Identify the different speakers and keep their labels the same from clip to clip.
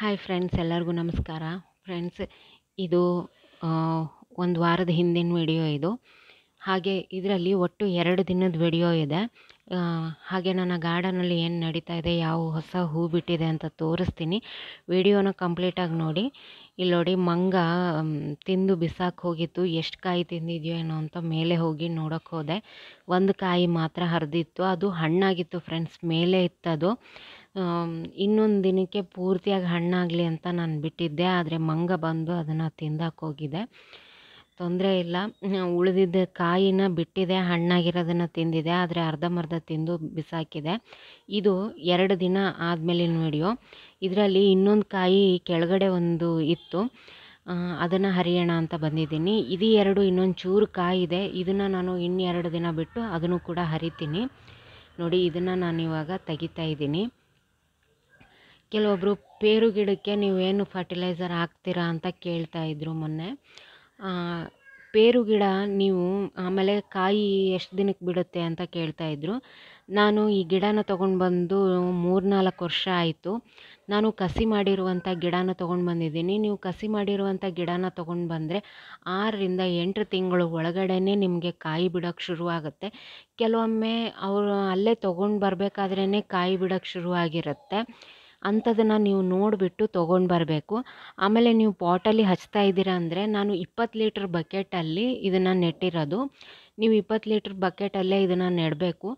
Speaker 1: hi friends ಎಲ್ಲರಿಗೂ ನಮಸ್ಕಾರ friends ಇದು ಒಂದು ವಾರದ ಹಿಂದಿನ ವಿಡಿಯೋ ಇದು ಹಾಗೆ ಇದರಲ್ಲಿ ಒಟ್ಟು ಎರಡು ದಿನದ ವಿಡಿಯೋ ಇದೆ ಹಾಗೆ ನನ್ನ ಗಾರ್ಡನಲ್ಲಿ ಏನು ನಡೀತಾ ಇದೆ ಯಾವ ಹೊಸ ಹೂ ಬಿಟ್ಟಿದೆ ಅಂತ ತೋರಿಸ್ತೀನಿ ವಿಡಿಯೋನ ಕಂಪ್ಲೀಟಾಗಿ ನೋಡಿ ಇಲ್ಲಿ ನೋಡಿ ಮಂಗ ತಿಂದು ಬಿಸಾಕ್ ಹೋಗಿತ್ತು ಎಷ್ಟು ಕಾಯಿ ತಿಂದಿದ್ಯೋ ಏನೋ ಅಂತ ಮೇಲೆ ಹೋಗಿ ನೋಡೋಕ್ಕೆ ಹೋದೆ ಒಂದು ಕಾಯಿ ಮಾತ್ರ ಹರಿದಿತ್ತು ಅದು ಹಣ್ಣಾಗಿತ್ತು ಫ್ರೆಂಡ್ಸ್ ಮೇಲೆ ಇತ್ತದು ಇನ್ನೊಂದು ದಿನಕ್ಕೆ ಪೂರ್ತಿಯಾಗಿ ಹಣ್ಣಾಗಲಿ ಅಂತ ನಾನು ಬಿಟ್ಟಿದ್ದೆ ಆದರೆ ಮಂಗ ಬಂದು ಅದನ್ನು ತಿಂದಾಕೆ ಹೋಗಿದೆ ತೊಂದರೆ ಇಲ್ಲ ಉಳಿದಿದ್ದ ಕಾಯಿನ ಬಿಟ್ಟಿದೆ ಹಣ್ಣಾಗಿರೋದನ್ನು ತಿಂದಿದೆ ಆದರೆ ಅರ್ಧಂಬರ್ಧ ತಿಂದು ಬಿಸಾಕಿದೆ ಇದು ಎರಡು ದಿನ ಆದಮೇಲಿನ ವಿಡಿಯೋ ಇದರಲ್ಲಿ ಇನ್ನೊಂದು ಕಾಯಿ ಕೆಳಗಡೆ ಒಂದು ಇತ್ತು ಅದನ್ನು ಹರಿಯೋಣ ಅಂತ ಬಂದಿದ್ದೀನಿ ಇದು ಎರಡು ಇನ್ನೊಂದು ಚೂರು ಕಾಯಿ ಇದೆ ಇದನ್ನು ನಾನು ಇನ್ನೆರಡು ದಿನ ಬಿಟ್ಟು ಅದನ್ನು ಕೂಡ ಹರಿತೀನಿ ನೋಡಿ ಇದನ್ನು ನಾನು ಇವಾಗ ತೆಗಿತಾ ಇದ್ದೀನಿ ಕೆಲವೊಬ್ಬರು ಪೇರು ಗಿಡಕ್ಕೆ ನೀವು ಏನು ಫರ್ಟಿಲೈಸರ್ ಹಾಕ್ತೀರಾ ಅಂತ ಕೇಳ್ತಾ ಇದ್ದರು ಮೊನ್ನೆ ಪೇರು ಗಿಡ ನೀವು ಆಮೇಲೆ ಕಾಯಿ ಎಷ್ಟು ದಿನಕ್ಕೆ ಬಿಡುತ್ತೆ ಅಂತ ಕೇಳ್ತಾ ಇದ್ದರು ನಾನು ಈ ಗಿಡನ ತೊಗೊಂಡು ಬಂದು ಮೂರ್ನಾಲ್ಕು ವರ್ಷ ಆಯಿತು ನಾನು ಕಸಿ ಮಾಡಿರುವಂಥ ಗಿಡನ ತೊಗೊಂಡು ಬಂದಿದ್ದೀನಿ ನೀವು ಕಸಿ ಮಾಡಿರುವಂಥ ಗಿಡನ ತೊಗೊಂಡು ಬಂದರೆ ಆರರಿಂದ ಎಂಟು ತಿಂಗಳು ಒಳಗಡೆ ನಿಮಗೆ ಕಾಯಿ ಬಿಡೋಕ್ಕೆ ಶುರುವಾಗುತ್ತೆ ಕೆಲವೊಮ್ಮೆ ಅವರು ಅಲ್ಲೇ ತೊಗೊಂಡು ಬರಬೇಕಾದ್ರೇ ಕಾಯಿ ಬಿಡೋಕ್ಕೆ ಶುರುವಾಗಿರುತ್ತೆ ಅಂಥದನ್ನು ನೀವು ನೋಡಿಬಿಟ್ಟು ತೊಗೊಂಡು ಬರಬೇಕು ಆಮೇಲೆ ನೀವು ಪಾಟಲ್ಲಿ ಹಚ್ತಾ ಇದ್ದೀರಾ ಅಂದರೆ ನಾನು ಇಪ್ಪತ್ತು ಲೀಟ್ರ್ ಬಕೆಟಲ್ಲಿ ಇದನ್ನು ನೆಟ್ಟಿರೋದು ನೀವು ಇಪ್ಪತ್ತು ಲೀಟ್ರ್ ಬಕೆಟಲ್ಲೇ ಇದನ್ನು ನೆಡಬೇಕು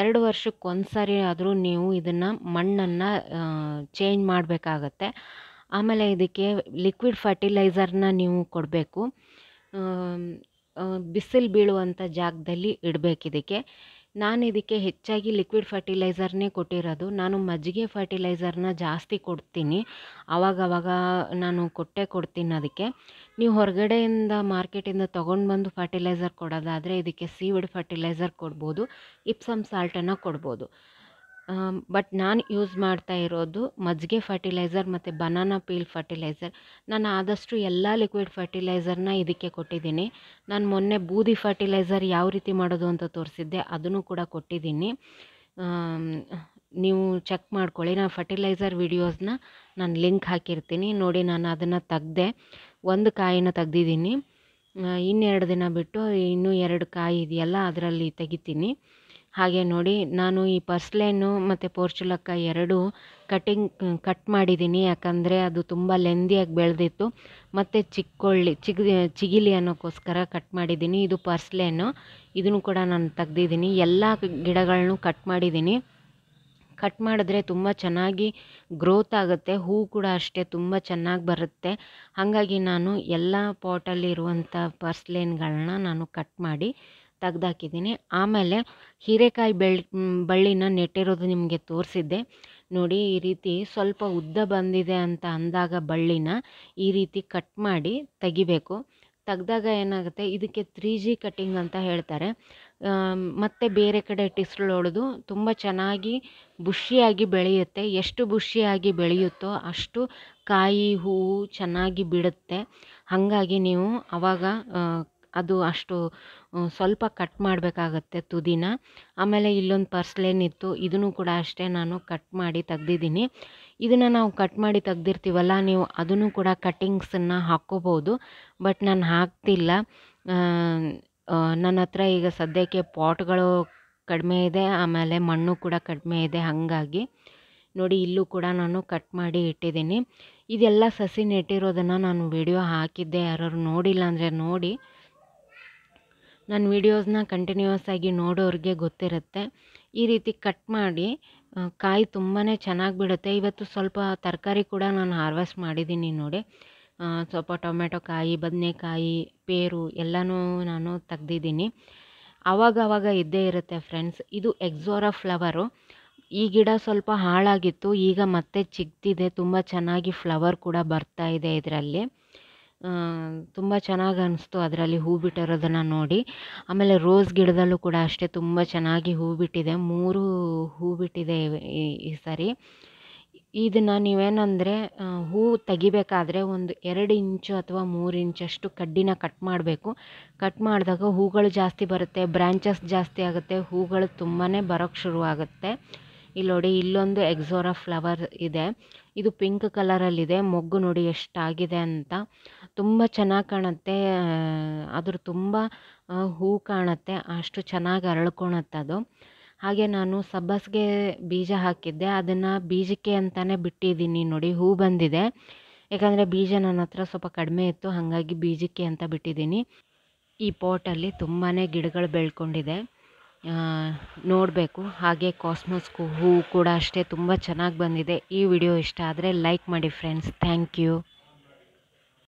Speaker 1: ಎರಡು ವರ್ಷಕ್ಕೊಂದು ಸಾರಿ ಆದರೂ ನೀವು ಇದನ್ನು ಮಣ್ಣನ್ನು ಚೇಂಜ್ ಮಾಡಬೇಕಾಗತ್ತೆ ಆಮೇಲೆ ಇದಕ್ಕೆ ಲಿಕ್ವಿಡ್ ಫರ್ಟಿಲೈಸರ್ನ ನೀವು ಕೊಡಬೇಕು ಬಿಸಿಲು ಬೀಳುವಂಥ ಜಾಗದಲ್ಲಿ ಇಡಬೇಕಿದಕ್ಕೆ ನಾನು ಇದಕ್ಕೆ ಹೆಚ್ಚಾಗಿ ಲಿಕ್ವಿಡ್ ಫರ್ಟಿಲೈಸರ್ನೇ ಕೊಟ್ಟಿರೋದು ನಾನು ಮಜ್ಜಿಗೆ ಫರ್ಟಿಲೈಸರ್ನ ಜಾಸ್ತಿ ಕೊಡ್ತೀನಿ ಆವಾಗವಾಗ ನಾನು ಕೊಟ್ಟೆ ಕೊಡ್ತೀನಿ ಅದಕ್ಕೆ ನೀವು ಹೊರಗಡೆಯಿಂದ ಮಾರ್ಕೆಟಿಂದ ತೊಗೊಂಡು ಬಂದು ಫರ್ಟಿಲೈಸರ್ ಕೊಡೋದಾದರೆ ಇದಕ್ಕೆ ಸೀವಿಡ್ ಫರ್ಟಿಲೈಸರ್ ಕೊಡ್ಬೋದು ಇಪ್ಸಮ್ ಸಾಲ್ಟನ್ನು ಕೊಡ್ಬೋದು ಬಟ್ ನಾನು ಯೂಸ್ ಮಾಡ್ತಾ ಇರೋದು ಮಜ್ಜಿಗೆ ಫರ್ಟಿಲೈಸರ್ ಮತ್ತು ಬನಾನಾ ಪೀಲ್ ಫರ್ಟಿಲೈಸರ್ ನಾನು ಆದಷ್ಟು ಎಲ್ಲ ಲಿಕ್ವಿಡ್ ಫರ್ಟಿಲೈಸರ್ನ ಇದಕ್ಕೆ ಕೊಟ್ಟಿದ್ದೀನಿ ನಾನು ಮೊನ್ನೆ ಬೂದಿ ಫರ್ಟಿಲೈಸರ್ ಯಾವ ರೀತಿ ಮಾಡೋದು ಅಂತ ತೋರಿಸಿದ್ದೆ ಅದನ್ನು ಕೂಡ ಕೊಟ್ಟಿದ್ದೀನಿ ನೀವು ಚೆಕ್ ಮಾಡ್ಕೊಳ್ಳಿ ನಾನು ಫರ್ಟಿಲೈಸರ್ ವಿಡಿಯೋಸ್ನ ನಾನು ಲಿಂಕ್ ಹಾಕಿರ್ತೀನಿ ನೋಡಿ ನಾನು ಅದನ್ನು ತೆಗ್ದೆ ಒಂದು ಕಾಯಿನ ತೆಗ್ದಿದ್ದೀನಿ ಇನ್ನೆರಡು ದಿನ ಬಿಟ್ಟು ಇನ್ನೂ ಎರಡು ಕಾಯಿ ಇದೆಯಲ್ಲ ಅದರಲ್ಲಿ ತೆಗಿತೀನಿ ಹಾಗೆ ನೋಡಿ ನಾನು ಈ ಪರ್ಸ್ಲೇನು ಮತ್ತು ಪೋರ್ಚುಲಕ್ಕ ಎರಡೂ ಕಟಿಂಗ್ ಕಟ್ ಮಾಡಿದ್ದೀನಿ ಯಾಕಂದರೆ ಅದು ತುಂಬ ಲೆಂದಿಯಾಗಿ ಬೆಳೆದಿತ್ತು ಮತ್ತು ಚಿಕ್ಕೊಳ್ಳಿ ಚಿಗ್ ಚಿಗಿಲಿ ಅನ್ನೋಕ್ಕೋಸ್ಕರ ಕಟ್ ಮಾಡಿದ್ದೀನಿ ಇದು ಪರ್ಸ್ಲೇನು ಇದನ್ನು ಕೂಡ ನಾನು ತೆಗ್ದಿದ್ದೀನಿ ಎಲ್ಲ ಗಿಡಗಳನ್ನೂ ಕಟ್ ಮಾಡಿದ್ದೀನಿ ಕಟ್ ಮಾಡಿದ್ರೆ ತುಂಬ ಚೆನ್ನಾಗಿ ಗ್ರೋತ್ ಆಗುತ್ತೆ ಹೂ ಕೂಡ ಅಷ್ಟೇ ತುಂಬ ಚೆನ್ನಾಗಿ ಬರುತ್ತೆ ಹಾಗಾಗಿ ನಾನು ಎಲ್ಲ ಪಾಟಲ್ಲಿರುವಂಥ ಪರ್ಸ್ಲೇನ್ಗಳನ್ನ ನಾನು ಕಟ್ ಮಾಡಿ ತೆಗ್ದಾಕಿದ್ದೀನಿ ಆಮೇಲೆ ಹೀರೆಕಾಯಿ ಬೆಳ್ ಬಳ್ಳಿನ ನೆಟ್ಟಿರೋದು ನಿಮಗೆ ತೋರಿಸಿದ್ದೆ ನೋಡಿ ಈ ರೀತಿ ಸ್ವಲ್ಪ ಉದ್ದ ಬಂದಿದೆ ಅಂತ ಅಂದಾಗ ಬಳ್ಳಿನ ಈ ರೀತಿ ಕಟ್ ಮಾಡಿ ತೆಗಿಬೇಕು ತೆಗ್ದಾಗ ಏನಾಗುತ್ತೆ ಇದಕ್ಕೆ ತ್ರೀ ಜಿ ಕಟ್ಟಿಂಗ್ ಅಂತ ಹೇಳ್ತಾರೆ ಮತ್ತು ಬೇರೆ ಕಡೆ ಟಿಸ್ಲು ಹೊಡೆದು ತುಂಬ ಚೆನ್ನಾಗಿ ಬುಷಿಯಾಗಿ ಬೆಳೆಯುತ್ತೆ ಎಷ್ಟು ಬುಷಿಯಾಗಿ ಬೆಳೆಯುತ್ತೋ ಅಷ್ಟು ಕಾಯಿ ಹೂವು ಚೆನ್ನಾಗಿ ಬಿಡುತ್ತೆ ಹಾಗಾಗಿ ನೀವು ಆವಾಗ ಅದು ಅಷ್ಟು ಸ್ವಲ್ಪ ಕಟ್ ಮಾಡಬೇಕಾಗತ್ತೆ ತುದಿನ ಆಮೇಲೆ ಇಲ್ಲೊಂದು ಪರ್ಸ್ಲೇನಿತ್ತು ಇದನ್ನು ಕೂಡ ಅಷ್ಟೇ ನಾನು ಕಟ್ ಮಾಡಿ ತೆಗ್ದಿದ್ದೀನಿ ಇದನ್ನು ನಾವು ಕಟ್ ಮಾಡಿ ತೆಗ್ದಿರ್ತೀವಲ್ಲ ನೀವು ಅದನ್ನು ಕೂಡ ಕಟ್ಟಿಂಗ್ಸನ್ನು ಹಾಕ್ಕೋಬೋದು ಬಟ್ ನಾನು ಹಾಕ್ತಿಲ್ಲ ನನ್ನ ಹತ್ರ ಈಗ ಸದ್ಯಕ್ಕೆ ಪಾಟ್ಗಳು ಕಡಿಮೆ ಇದೆ ಆಮೇಲೆ ಮಣ್ಣು ಕೂಡ ಕಡಿಮೆ ಇದೆ ಹಾಗಾಗಿ ನೋಡಿ ಇಲ್ಲೂ ಕೂಡ ನಾನು ಕಟ್ ಮಾಡಿ ಇಟ್ಟಿದ್ದೀನಿ ಇದೆಲ್ಲ ಸಸಿ ನೆಟ್ಟಿರೋದನ್ನು ನಾನು ವಿಡಿಯೋ ಹಾಕಿದ್ದೆ ಯಾರು ನೋಡಿಲ್ಲ ಅಂದರೆ ನೋಡಿ ನನ್ನ ವೀಡಿಯೋಸ್ನ ಕಂಟಿನ್ಯೂಸ್ ಆಗಿ ನೋಡೋರಿಗೆ ಗೊತ್ತಿರುತ್ತೆ ಈ ರೀತಿ ಕಟ್ ಮಾಡಿ ಕಾಯಿ ತುಂಬಾ ಚೆನ್ನಾಗಿ ಬಿಡುತ್ತೆ ಇವತ್ತು ಸ್ವಲ್ಪ ತರಕಾರಿ ಕೂಡ ನಾನು ಹಾರ್ವೆಸ್ಟ್ ಮಾಡಿದ್ದೀನಿ ನೋಡಿ ಸ್ವಲ್ಪ ಟೊಮೆಟೊ ಕಾಯಿ ಬದನೆಕಾಯಿ ಪೇರು ಎಲ್ಲನೂ ನಾನು ತೆಗ್ದಿದ್ದೀನಿ ಆವಾಗ ಆವಾಗ ಇದ್ದೇ ಇರುತ್ತೆ ಫ್ರೆಂಡ್ಸ್ ಇದು ಎಕ್ಸೋರಾ ಫ್ಲವರು ಈ ಗಿಡ ಸ್ವಲ್ಪ ಹಾಳಾಗಿತ್ತು ಈಗ ಮತ್ತೆ ಚಿಗ್ತಿದೆ ತುಂಬ ಚೆನ್ನಾಗಿ ಫ್ಲವರ್ ಕೂಡ ಬರ್ತಾ ಇದೆ ಇದರಲ್ಲಿ ತುಂಬ ಚೆನ್ನಾಗಿ ಅನ್ನಿಸ್ತು ಅದರಲ್ಲಿ ಹೂ ಬಿಟ್ಟಿರೋದನ್ನು ನೋಡಿ ಆಮೇಲೆ ರೋಸ್ ಗಿಡದಲ್ಲೂ ಕೂಡ ಅಷ್ಟೇ ತುಂಬ ಚೆನ್ನಾಗಿ ಹೂ ಬಿಟ್ಟಿದೆ ಮೂರು ಹೂ ಬಿಟ್ಟಿದೆ ಈ ಸಾರಿ ಇದನ್ನು ನೀವೇನಂದರೆ ಹೂ ತೆಗಿಬೇಕಾದ್ರೆ ಒಂದು ಎರಡು ಇಂಚು ಅಥವಾ ಮೂರು ಇಂಚಷ್ಟು ಕಡ್ಡಿನ ಕಟ್ ಮಾಡಬೇಕು ಕಟ್ ಮಾಡಿದಾಗ ಹೂಗಳು ಜಾಸ್ತಿ ಬರುತ್ತೆ ಬ್ರ್ಯಾಂಚಸ್ ಜಾಸ್ತಿ ಆಗುತ್ತೆ ಹೂಗಳು ತುಂಬಾ ಬರೋಕ್ಕೆ ಶುರುವಾಗುತ್ತೆ ಇಲ್ಲಿ ನೋಡಿ ಇಲ್ಲೊಂದು ಎಕ್ಸೋರಾ ಫ್ಲವರ್ ಇದೆ ಇದು ಪಿಂಕ್ ಕಲರಲ್ಲಿದೆ ಮೊಗ್ಗು ನೋಡಿ ಎಷ್ಟಾಗಿದೆ ಅಂತ ತುಂಬ ಚೆನ್ನಾಗಿ ಕಾಣುತ್ತೆ ಅದ್ರ ತುಂಬ ಹೂ ಕಾಣುತ್ತೆ ಅಷ್ಟು ಚೆನ್ನಾಗಿ ಅರಳ್ಕೊಳತ್ತೆ ಅದು ಹಾಗೆ ನಾನು ಸಬ್ಬಸ್ಗೆ ಬೀಜ ಹಾಕಿದ್ದೆ ಅದನ್ನು ಬೀಜಕ್ಕೆ ಅಂತಾನೆ ಬಿಟ್ಟಿದ್ದೀನಿ ನೋಡಿ ಹೂ ಬಂದಿದೆ ಯಾಕಂದರೆ ಬೀಜ ನನ್ನ ಹತ್ರ ಸ್ವಲ್ಪ ಕಡಿಮೆ ಇತ್ತು ಹಾಗಾಗಿ ಬೀಜಕ್ಕೆ ಅಂತ ಬಿಟ್ಟಿದ್ದೀನಿ ಈ ಪಾಟಲ್ಲಿ ತುಂಬಾ ಗಿಡಗಳು ಬೆಳ್ಕೊಂಡಿದೆ ನೋಡಬೇಕು ಹಾಗೆ ಕಾಸ್ಮೋಸ್ ಹೂವು ಕೂಡ ಅಷ್ಟೇ ತುಂಬ ಚೆನ್ನಾಗಿ ಬಂದಿದೆ ಈ ವಿಡಿಯೋ ಇಷ್ಟ ಆದರೆ ಲೈಕ್ ಮಾಡಿ ಫ್ರೆಂಡ್ಸ್ ಥ್ಯಾಂಕ್ ಯು